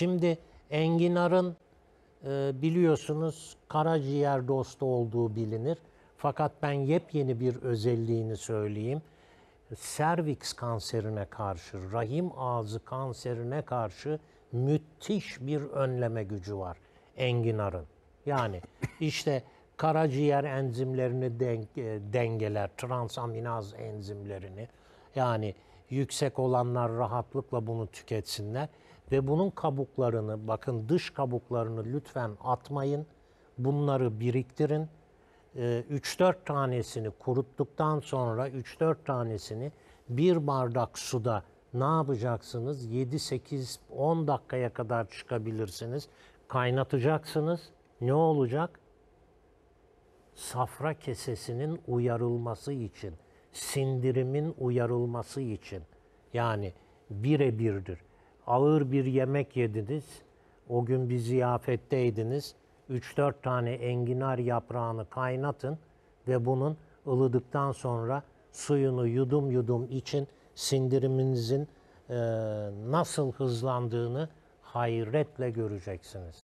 Şimdi enginarın e, biliyorsunuz karaciğer dostu olduğu bilinir. Fakat ben yepyeni bir özelliğini söyleyeyim. Serviks kanserine karşı, rahim ağzı kanserine karşı müthiş bir önleme gücü var enginarın. Yani işte karaciğer enzimlerini e, dengeler, transaminaz enzimlerini. Yani yüksek olanlar rahatlıkla bunu tüketsinler. Ve bunun kabuklarını, bakın dış kabuklarını lütfen atmayın. Bunları biriktirin. 3-4 ee, tanesini kuruttuktan sonra 3-4 tanesini bir bardak suda ne yapacaksınız? 7-8-10 dakikaya kadar çıkabilirsiniz. Kaynatacaksınız. Ne olacak? Safra kesesinin uyarılması için, sindirimin uyarılması için. Yani birebirdir ağır bir yemek yediniz. O gün bir ziyafetteydiniz. 3-4 tane enginar yaprağını kaynatın ve bunun ılıdıktan sonra suyunu yudum yudum için sindiriminizin e, nasıl hızlandığını hayretle göreceksiniz.